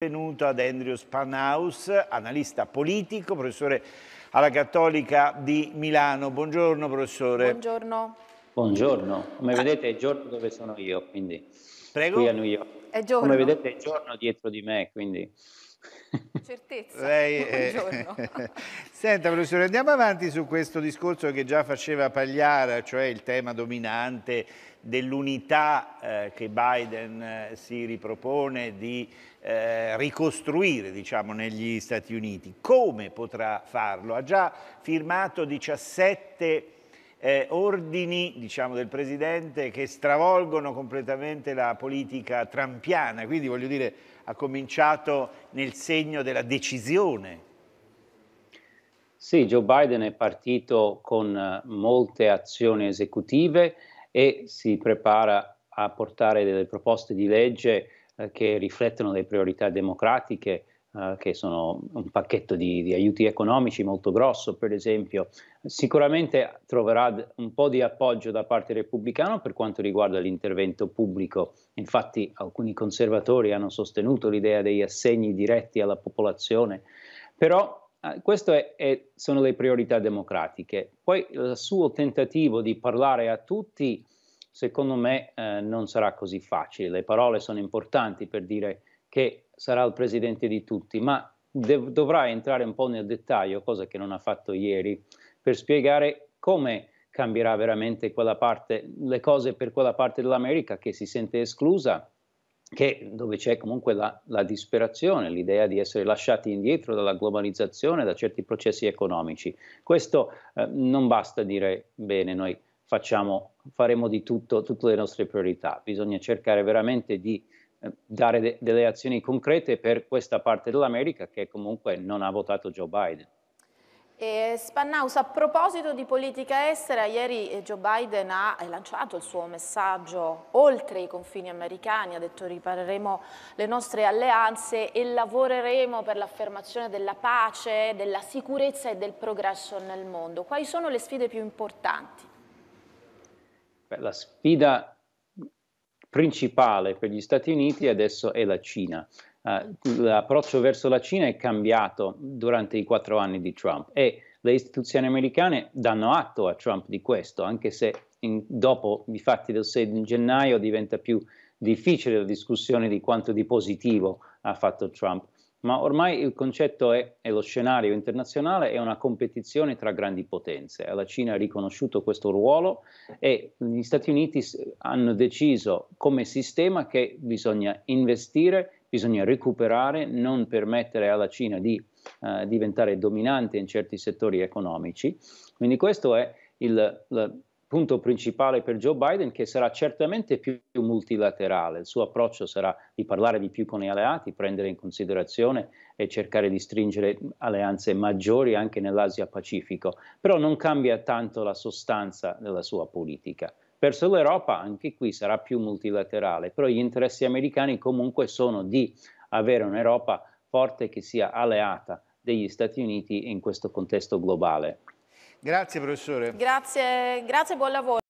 Benvenuto ad Andrew Spanaus, analista politico, professore alla Cattolica di Milano. Buongiorno professore. Buongiorno. Buongiorno, come ah. vedete è giorno dove sono io, quindi Prego. qui a New York. Come vedete è giorno dietro di me, quindi Certezza, Lei, eh, buongiorno. senta professore, andiamo avanti su questo discorso che già faceva Pagliara, cioè il tema dominante dell'unità eh, che Biden eh, si ripropone di eh, ricostruire diciamo, negli Stati Uniti. Come potrà farlo? Ha già firmato 17 eh, ordini diciamo, del Presidente che stravolgono completamente la politica trampiana, quindi voglio dire ha cominciato nel segno della decisione. Sì, Joe Biden è partito con eh, molte azioni esecutive e si prepara a portare delle proposte di legge eh, che riflettono le priorità democratiche eh, che sono un pacchetto di, di, aiuti economici molto grosso, per esempio, sicuramente troverà un po' di appoggio da parte repubblicana per quanto riguarda l'intervento pubblico. Infatti alcuni conservatori hanno sostenuto l'idea degli assegni diretti alla popolazione, però eh, queste sono le priorità democratiche. Poi il suo tentativo di parlare a tutti secondo me eh, non sarà così facile. Le parole sono importanti per dire che sarà il presidente di tutti, ma de- dovrà entrare un po' nel dettaglio, cosa che non ha fatto ieri, per spiegare come cambierà veramente quella parte, le cose per quella parte dell'America che si sente esclusa, che, dove c'è comunque la, la disperazione, l'idea di essere lasciati indietro dalla globalizzazione, da certi processi economici. Questo eh, non basta dire bene, noi facciamo, faremo di tutto, tutte le nostre priorità, bisogna cercare veramente di eh, dare de- delle azioni concrete per questa parte dell'America che comunque non ha votato Joe Biden. E Spannaus, a proposito di politica estera, ieri eh, Joe Biden ha lanciato il suo messaggio oltre i confini americani, ha detto ripareremo le nostre alleanze e lavoreremo per l'affermazione della pace, della sicurezza e del progresso nel mondo. Quali sono le sfide più importanti? Beh, la sfida principale per gli Stati Uniti adesso è la Cina. Uh, l'approccio verso la Cina è cambiato durante i quattro anni di Trump e le istituzioni americane danno atto a Trump di questo, anche se in, dopo i fatti del 6 gennaio diventa più difficile la discussione di quanto di positivo ha fatto Trump ma ormai il concetto è, e lo scenario internazionale è una competizione tra grandi potenze. La Cina ha riconosciuto questo ruolo e gli Stati Uniti hanno deciso come sistema che bisogna investire, bisogna recuperare, non permettere alla Cina di eh, diventare dominante in certi settori economici. Quindi questo è il, il punto principale per Joe Biden che sarà certamente più multilaterale, il suo approccio sarà di parlare di più con gli alleati, prendere in considerazione e cercare di stringere alleanze maggiori anche nell'Asia Pacifico, però non cambia tanto la sostanza della sua politica. Verso l'Europa anche qui sarà più multilaterale, però gli interessi americani comunque sono di avere un'Europa forte che sia alleata degli Stati Uniti in questo contesto globale. Grazie professore. Grazie, grazie buon lavoro.